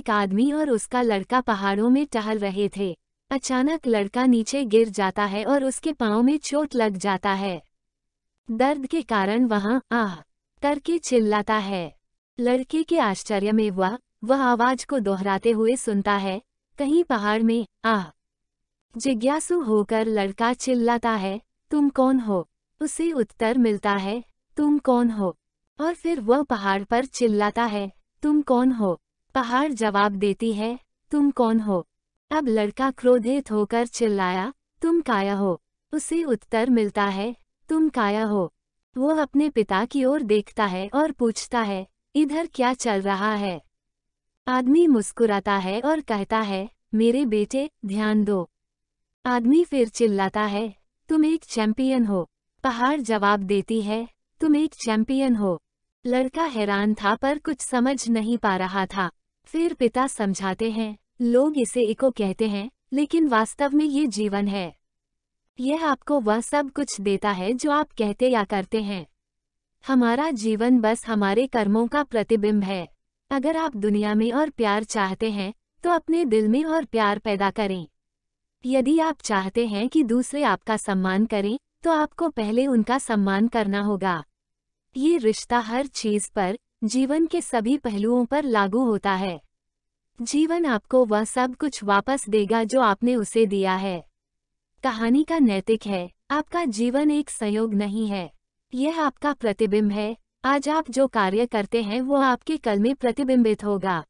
एक आदमी और उसका लड़का पहाड़ों में टहल रहे थे अचानक लड़का नीचे गिर जाता है और उसके पाँव में चोट लग जाता है दर्द के कारण वहाँ आह करके चिल्लाता है लड़के के आश्चर्य में वह वह आवाज को दोहराते हुए सुनता है कहीं पहाड़ में आह जिज्ञासु होकर लड़का चिल्लाता है तुम कौन हो उसे उत्तर मिलता है तुम कौन हो और फिर वह पहाड़ पर चिल्लाता है तुम कौन हो पहाड़ जवाब देती है तुम कौन हो अब लड़का क्रोधित होकर चिल्लाया तुम काया हो उसे उत्तर मिलता है तुम काया हो वो अपने पिता की ओर देखता है और पूछता है इधर क्या चल रहा है आदमी मुस्कुराता है और कहता है मेरे बेटे ध्यान दो आदमी फिर चिल्लाता है तुम एक चैंपियन हो पहाड़ जवाब देती है तुम एक चैंपियन हो लड़का हैरान था पर कुछ समझ नहीं पा रहा था फिर पिता समझाते हैं लोग इसे इको कहते हैं लेकिन वास्तव में ये जीवन है यह आपको वह सब कुछ देता है जो आप कहते या करते हैं हमारा जीवन बस हमारे कर्मों का प्रतिबिंब है अगर आप दुनिया में और प्यार चाहते हैं तो अपने दिल में और प्यार पैदा करें यदि आप चाहते हैं कि दूसरे आपका सम्मान करें तो आपको पहले उनका सम्मान करना होगा ये रिश्ता हर चीज़ पर जीवन के सभी पहलुओं पर लागू होता है जीवन आपको वह सब कुछ वापस देगा जो आपने उसे दिया है कहानी का नैतिक है आपका जीवन एक संयोग नहीं है यह आपका प्रतिबिंब है आज आप जो कार्य करते हैं वो आपके कल में प्रतिबिंबित होगा